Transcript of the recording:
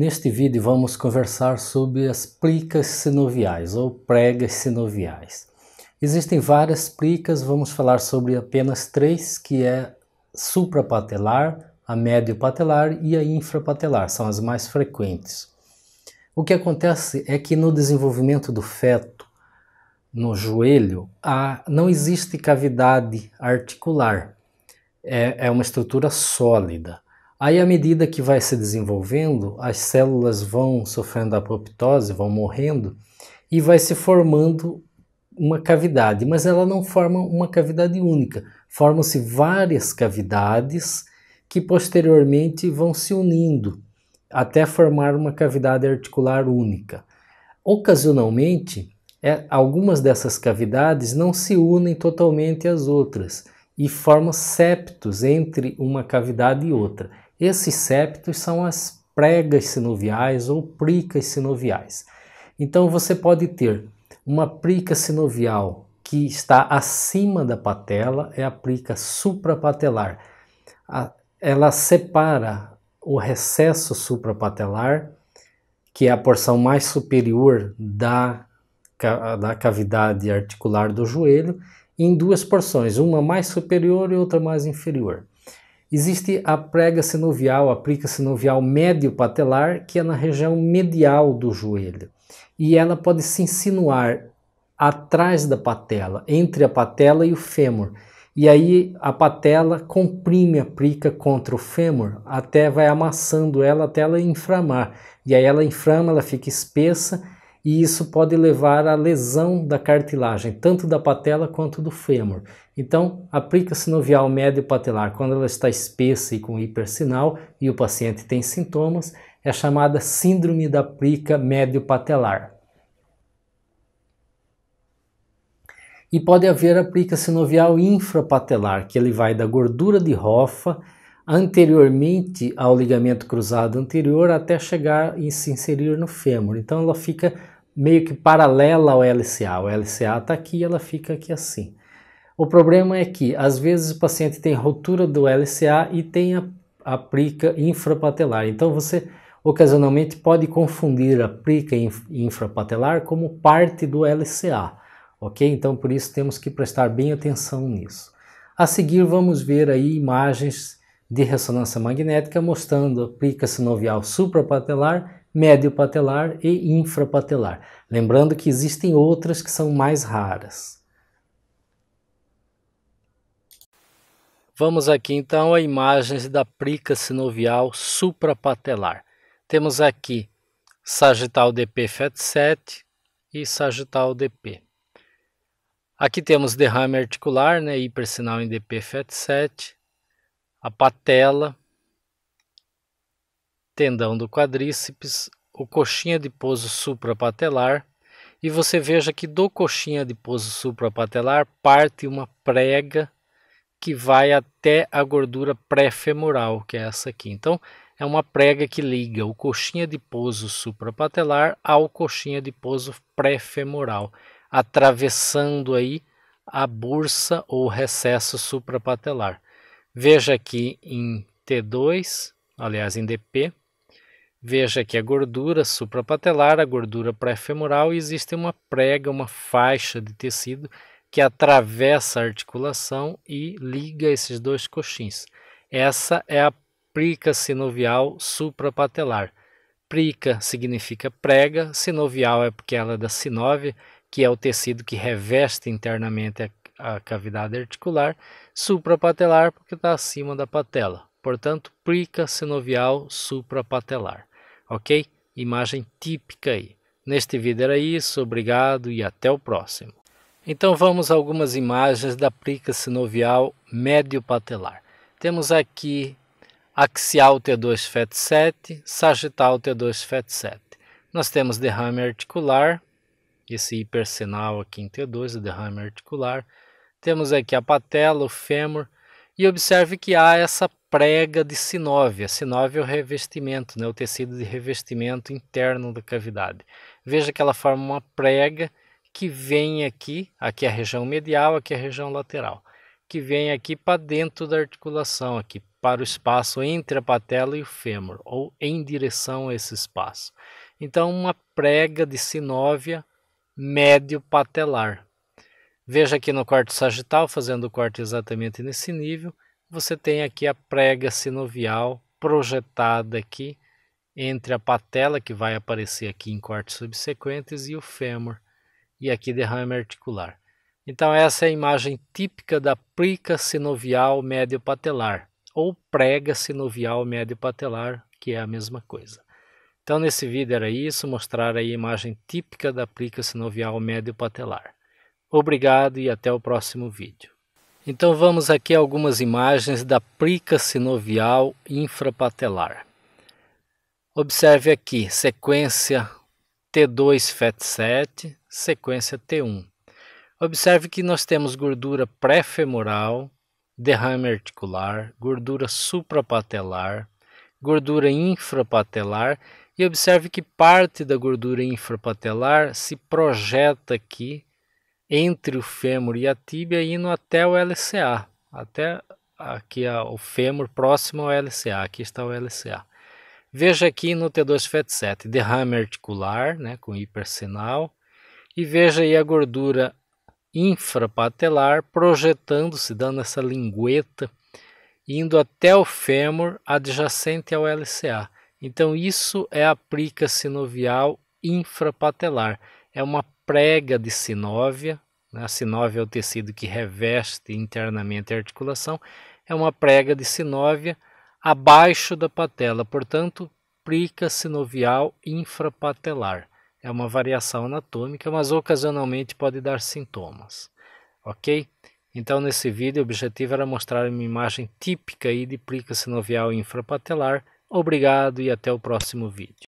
Neste vídeo vamos conversar sobre as plicas sinoviais ou pregas sinoviais. Existem várias plicas, vamos falar sobre apenas três, que é suprapatelar, a médio patelar e a infrapatelar, são as mais frequentes. O que acontece é que no desenvolvimento do feto, no joelho, há, não existe cavidade articular, é, é uma estrutura sólida. Aí, à medida que vai se desenvolvendo, as células vão sofrendo apoptose, vão morrendo e vai se formando uma cavidade, mas ela não forma uma cavidade única, formam-se várias cavidades que posteriormente vão se unindo até formar uma cavidade articular única. Ocasionalmente, é, algumas dessas cavidades não se unem totalmente às outras e formam septos entre uma cavidade e outra. Esses septos são as pregas sinoviais ou pricas sinoviais. Então você pode ter uma prica sinovial que está acima da patela, é a prica suprapatelar. Ela separa o recesso suprapatelar, que é a porção mais superior da, da cavidade articular do joelho, em duas porções, uma mais superior e outra mais inferior. Existe a prega sinovial, a plica sinovial médio-patelar, que é na região medial do joelho. E ela pode se insinuar atrás da patela, entre a patela e o fêmur. E aí a patela comprime a plica contra o fêmur, até vai amassando ela até ela inflamar. E aí ela inflama, ela fica espessa e isso pode levar à lesão da cartilagem, tanto da patela quanto do fêmur. Então, aplica sinovial médio patelar quando ela está espessa e com hipersinal e o paciente tem sintomas, é chamada síndrome da plica médio patelar. E pode haver a plica sinovial infrapatelar, que ele vai da gordura de Hoffa anteriormente ao ligamento cruzado anterior até chegar e se inserir no fêmur. Então ela fica meio que paralela ao LCA. O LCA está aqui, ela fica aqui assim. O problema é que às vezes o paciente tem rotura do LCA e tem a, a plica infrapatelar. Então você ocasionalmente pode confundir a plica infrapatelar como parte do LCA, ok? Então por isso temos que prestar bem atenção nisso. A seguir vamos ver aí imagens de ressonância magnética mostrando a plica sinovial suprapatelar, médio patelar e infrapatelar. Lembrando que existem outras que são mais raras. Vamos aqui então a imagens da plica sinovial suprapatelar. Temos aqui sagital DP FET7 e sagital DP. Aqui temos derrame articular, né, hipersinal em DP FET7 a patela, tendão do quadríceps, o coxinha de pouso suprapatelar e você veja que do coxinha de pouso suprapatelar parte uma prega que vai até a gordura pré-femoral, que é essa aqui. Então, é uma prega que liga o coxinha de pouso suprapatelar ao coxinha de pouso pré-femoral, atravessando aí a bursa ou recesso suprapatelar. Veja aqui em T2, aliás, em DP, veja que a gordura suprapatelar, a gordura pré-femoral, existe uma prega, uma faixa de tecido que atravessa a articulação e liga esses dois coxins. Essa é a prica sinovial suprapatelar. Prica significa prega, sinovial é porque ela é da sinove, que é o tecido que reveste internamente a a cavidade articular, suprapatelar porque está acima da patela, portanto, prica sinovial suprapatelar, ok? Imagem típica aí. Neste vídeo era isso, obrigado e até o próximo. Então vamos a algumas imagens da prica sinovial médio-patelar. Temos aqui axial T2-FET7, sagital T2-FET7. Nós temos derrame articular, esse hipersinal aqui em T2, o derrame articular, temos aqui a patela, o fêmur, e observe que há essa prega de sinove. A sinove é o revestimento, né, o tecido de revestimento interno da cavidade. Veja que ela forma uma prega que vem aqui, aqui é a região medial, aqui é a região lateral, que vem aqui para dentro da articulação, aqui para o espaço entre a patela e o fêmur, ou em direção a esse espaço. Então, uma prega de sinóvia médio-patelar, Veja aqui no corte sagital, fazendo o corte exatamente nesse nível, você tem aqui a prega sinovial projetada aqui entre a patela, que vai aparecer aqui em cortes subsequentes, e o fêmur, e aqui derrame articular. Então essa é a imagem típica da prica sinovial médio-patelar, ou prega sinovial médio-patelar, que é a mesma coisa. Então nesse vídeo era isso, mostrar a imagem típica da plica sinovial médio-patelar. Obrigado e até o próximo vídeo. Então vamos aqui algumas imagens da plica sinovial infrapatelar. Observe aqui, sequência T2 FET7, sequência T1. Observe que nós temos gordura pré-femoral, derrame articular, gordura suprapatelar, gordura infrapatelar e observe que parte da gordura infrapatelar se projeta aqui entre o fêmur e a tíbia, indo até o LCA, até aqui o fêmur próximo ao LCA, aqui está o LCA. Veja aqui no T2FET7, derrame articular, né, com hipersinal, e veja aí a gordura infrapatelar projetando-se, dando essa lingueta, indo até o fêmur adjacente ao LCA. Então, isso é a plica sinovial infrapatelar é uma prega de sinóvia, né? a sinóvia é o tecido que reveste internamente a articulação, é uma prega de sinóvia abaixo da patela, portanto, prica sinovial infrapatelar. É uma variação anatômica, mas ocasionalmente pode dar sintomas, ok? Então, nesse vídeo, o objetivo era mostrar uma imagem típica aí de plica sinovial infrapatelar. Obrigado e até o próximo vídeo.